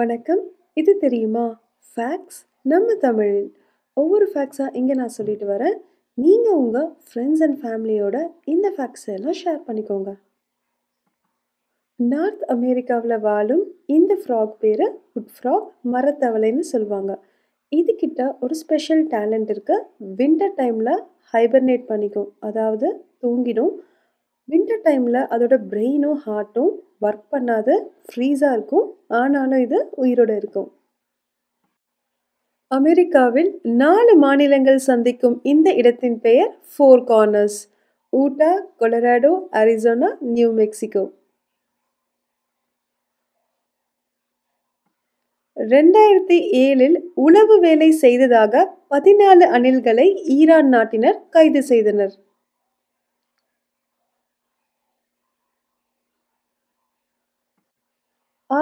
வணக்கம் இது தெரியுமா ஃபேக்ஸ் நம்ம தமிழில் ஒவ்வொரு ஃபேக்ஸாக இங்கே நான் சொல்லிட்டு வரேன் நீங்கள் உங்கள் ஃப்ரெண்ட்ஸ் அண்ட் ஃபேமிலியோட இந்த ஃபேக்ஸ் எல்லாம் ஷேர் பண்ணிக்கோங்க நார்த் அமெரிக்காவில் வாழும் இந்த ஃப்ராக் பேர் உட் ஃப்ராக் மரத்தவளைன்னு சொல்லுவாங்க இதுக்கிட்ட ஒரு ஸ்பெஷல் டேலண்ட் இருக்குது வின்டர் டைமில் ஹைபர்னேட் பண்ணிக்கும் அதாவது தூங்கிடும் வின்டர் டைமில் அதோட பிரெயினும் ஹார்ட்டும் ஒர்க் பண்ணாது ஃப்ரீஸாக இருக்கும் ஆனாலும் இது உயிரோடு இருக்கும் அமெரிக்காவில் நாலு மாநிலங்கள் சந்திக்கும் இந்த இடத்தின் பெயர் four corners Utah Colorado Arizona New Mexico ரெண்டாயிரத்தி ஏழில் உளவு வேலை செய்ததாக பதினாலு அணில்களை ஈரான் நாட்டினர் கைது செய்தனர்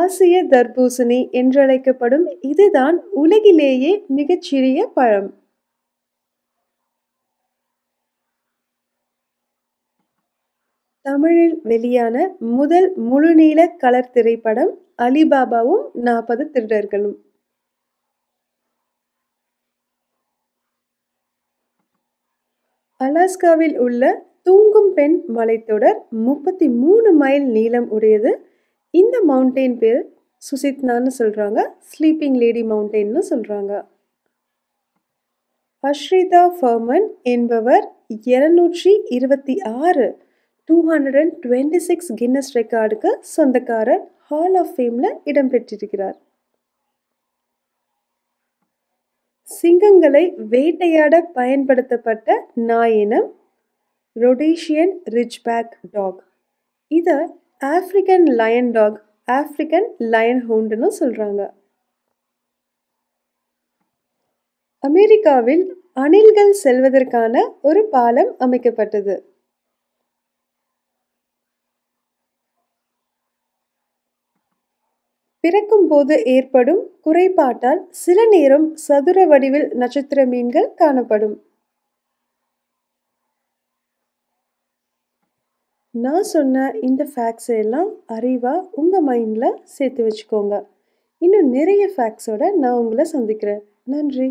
ஆசிய தர்பூசணி என்றழைக்கப்படும் இதுதான் உலகிலேயே மிகச்சிறிய பழம் தமிழில் வெளியான முதல் முழுநீள கலர் திரைப்படம் அலிபாபாவும் நாற்பது திருடர்களும் அலாஸ்காவில் உள்ள தூங்கும் பெண் மலைத்தொடர் முப்பத்தி மூணு மைல் நீளம் உடையது இந்த மவுண்டெயின் பேர் சுசித்னான்னு சொல்கிறாங்க ஸ்லீப்பிங் லேடி மவுண்டெயின்னு சொல்கிறாங்க அஸ்ரிதா ஃபர்மன் என்பவர் இருநூற்றி இருபத்தி ஆறு two hundred and twenty six Guinness ரெக்கார்டுக்கு சொந்தக்காரர் ஹால் ஆஃப் ஃபேமில் இடம்பெற்றிருக்கிறார் சிங்கங்களை வேட்டையாட பயன்படுத்தப்பட்ட நாயினம் ரொடேஷியன் ரிச்பேக் டாக் இதை African lion dog African lion ஹவுண்டுன்னு சொல்கிறாங்க அமெரிக்காவில் அணில்கள் செல்வதற்கான ஒரு பாலம் அமைக்கப்பட்டது பிறக்கும் போது ஏற்படும் குறைபாட்டால் சில நேரம் சதுர வடிவில் நட்சத்திர மீன்கள் காணப்படும் நான் சொன்ன இந்த ஃபேக்ஸை எல்லாம் அறிவாக உங்கள் மைண்டில் சேர்த்து வச்சுக்கோங்க இன்னும் நிறைய ஃபேக்ஸோடு நான் உங்களை சந்திக்கிறேன் நன்றி